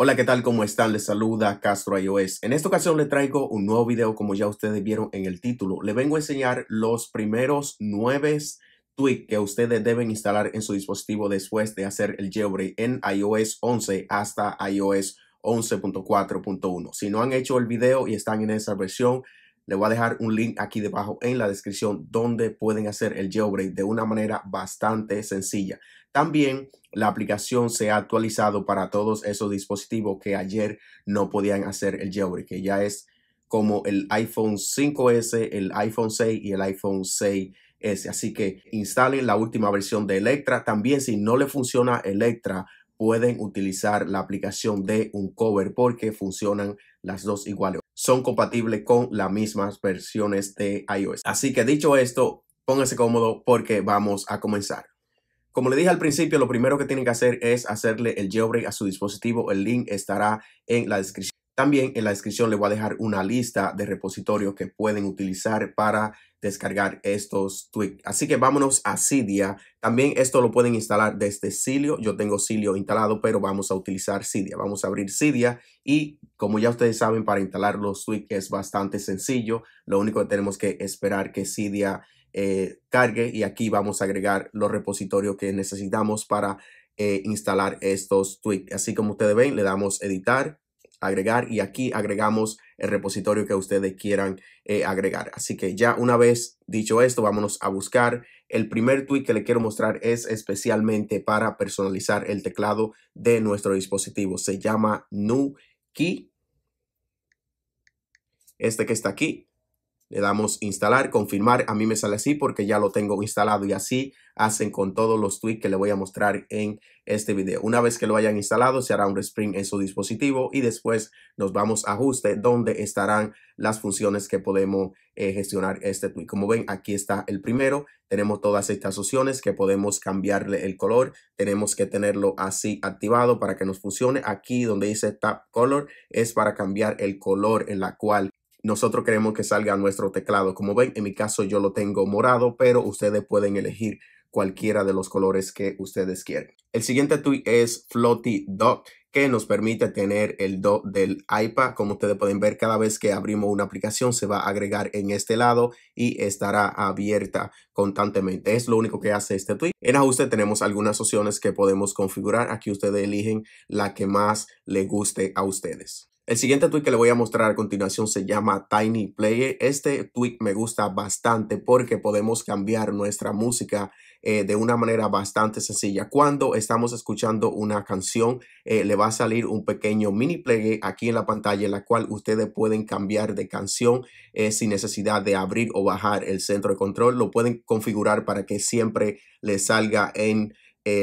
Hola, ¿qué tal? ¿Cómo están? Les saluda Castro iOS. En esta ocasión le traigo un nuevo video, como ya ustedes vieron en el título. Le vengo a enseñar los primeros nueve tweaks que ustedes deben instalar en su dispositivo después de hacer el jailbreak en iOS 11 hasta iOS 11.4.1. Si no han hecho el video y están en esa versión, le voy a dejar un link aquí debajo en la descripción donde pueden hacer el jailbreak de una manera bastante sencilla. También la aplicación se ha actualizado para todos esos dispositivos que ayer no podían hacer el jailbreak, que ya es como el iPhone 5S, el iPhone 6 y el iPhone 6S. Así que instalen la última versión de Electra. También si no le funciona Electra, pueden utilizar la aplicación de Uncover porque funcionan las dos iguales son compatibles con las mismas versiones de iOS. Así que dicho esto, póngase cómodo porque vamos a comenzar. Como le dije al principio, lo primero que tienen que hacer es hacerle el jailbreak a su dispositivo. El link estará en la descripción. También en la descripción le voy a dejar una lista de repositorios que pueden utilizar para descargar estos tweaks. Así que vámonos a Cydia. También esto lo pueden instalar desde Cilio. Yo tengo Cilio instalado, pero vamos a utilizar Cydia. Vamos a abrir Cydia y como ya ustedes saben, para instalar los tweaks es bastante sencillo. Lo único que tenemos que esperar que Cydia eh, cargue y aquí vamos a agregar los repositorios que necesitamos para eh, instalar estos tweaks. Así como ustedes ven, le damos editar agregar y aquí agregamos el repositorio que ustedes quieran eh, agregar. Así que ya una vez dicho esto, vámonos a buscar. El primer tweet que le quiero mostrar es especialmente para personalizar el teclado de nuestro dispositivo. Se llama NuKey. Este que está aquí. Le damos instalar, confirmar. A mí me sale así porque ya lo tengo instalado y así hacen con todos los tweets que le voy a mostrar en este video. Una vez que lo hayan instalado, se hará un respring en su dispositivo y después nos vamos a ajuste donde estarán las funciones que podemos eh, gestionar este tweet Como ven, aquí está el primero. Tenemos todas estas opciones que podemos cambiarle el color. Tenemos que tenerlo así activado para que nos funcione. Aquí donde dice tap Color es para cambiar el color en la cual nosotros queremos que salga nuestro teclado. Como ven, en mi caso yo lo tengo morado, pero ustedes pueden elegir cualquiera de los colores que ustedes quieran. El siguiente tweet es Floaty Dot, que nos permite tener el dot del iPad. Como ustedes pueden ver, cada vez que abrimos una aplicación se va a agregar en este lado y estará abierta constantemente. Es lo único que hace este tweet. En ajuste tenemos algunas opciones que podemos configurar. Aquí ustedes eligen la que más le guste a ustedes. El siguiente tweet que le voy a mostrar a continuación se llama Tiny Player. Este tweet me gusta bastante porque podemos cambiar nuestra música eh, de una manera bastante sencilla. Cuando estamos escuchando una canción, eh, le va a salir un pequeño mini player aquí en la pantalla en la cual ustedes pueden cambiar de canción eh, sin necesidad de abrir o bajar el centro de control. Lo pueden configurar para que siempre le salga en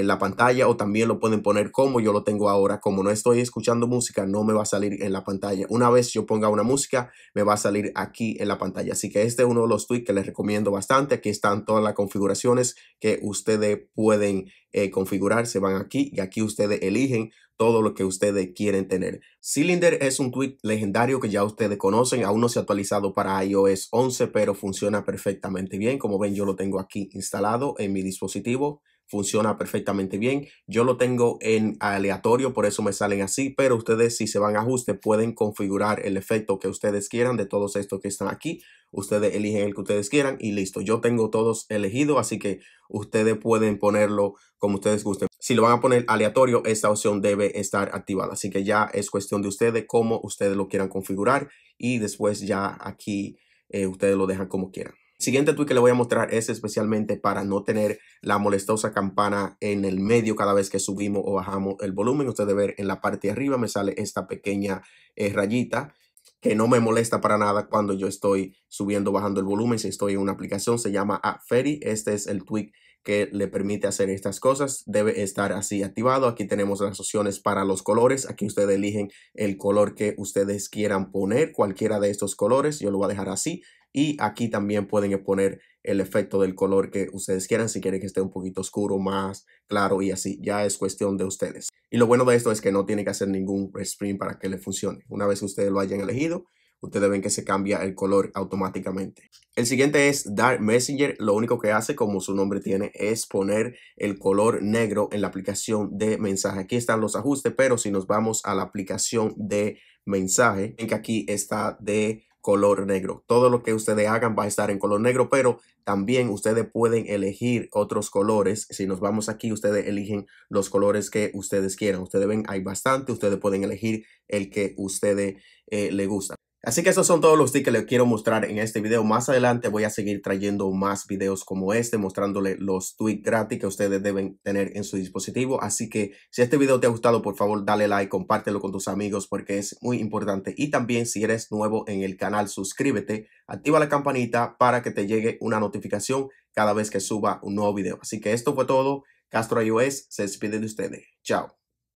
la pantalla o también lo pueden poner como yo lo tengo ahora. Como no estoy escuchando música, no me va a salir en la pantalla. Una vez yo ponga una música, me va a salir aquí en la pantalla. Así que este es uno de los tweets que les recomiendo bastante. Aquí están todas las configuraciones que ustedes pueden eh, configurar. Se van aquí y aquí ustedes eligen todo lo que ustedes quieren tener. Cylinder es un tweet legendario que ya ustedes conocen, aún no se ha actualizado para iOS 11, pero funciona perfectamente bien. Como ven, yo lo tengo aquí instalado en mi dispositivo funciona perfectamente bien. Yo lo tengo en aleatorio, por eso me salen así, pero ustedes si se van a ajuste pueden configurar el efecto que ustedes quieran de todos estos que están aquí. Ustedes eligen el que ustedes quieran y listo. Yo tengo todos elegidos, así que ustedes pueden ponerlo como ustedes gusten. Si lo van a poner aleatorio, esta opción debe estar activada. Así que ya es cuestión de ustedes cómo ustedes lo quieran configurar y después ya aquí eh, ustedes lo dejan como quieran siguiente tweet que le voy a mostrar es especialmente para no tener la molestosa campana en el medio cada vez que subimos o bajamos el volumen. Ustedes ver en la parte de arriba me sale esta pequeña eh, rayita que no me molesta para nada cuando yo estoy subiendo bajando el volumen. Si estoy en una aplicación, se llama ferry Este es el tweak que le permite hacer estas cosas. Debe estar así activado. Aquí tenemos las opciones para los colores. Aquí ustedes eligen el color que ustedes quieran poner, cualquiera de estos colores. Yo lo voy a dejar así. Y aquí también pueden poner el efecto del color que ustedes quieran, si quieren que esté un poquito oscuro, más claro y así. Ya es cuestión de ustedes. Y lo bueno de esto es que no tiene que hacer ningún resprint para que le funcione. Una vez que ustedes lo hayan elegido, ustedes ven que se cambia el color automáticamente. El siguiente es Dark Messenger. Lo único que hace, como su nombre tiene, es poner el color negro en la aplicación de mensaje. Aquí están los ajustes, pero si nos vamos a la aplicación de mensaje, ven que aquí está de color negro. Todo lo que ustedes hagan va a estar en color negro, pero también ustedes pueden elegir otros colores. Si nos vamos aquí, ustedes eligen los colores que ustedes quieran. Ustedes ven, hay bastante, ustedes pueden elegir el que ustedes les eh, le gusta. Así que esos son todos los tips que les quiero mostrar en este video. Más adelante voy a seguir trayendo más videos como este, mostrándole los tweets gratis que ustedes deben tener en su dispositivo. Así que si este video te ha gustado, por favor, dale like, compártelo con tus amigos porque es muy importante. Y también si eres nuevo en el canal, suscríbete, activa la campanita para que te llegue una notificación cada vez que suba un nuevo video. Así que esto fue todo. Castro iOS se despide de ustedes. Chao.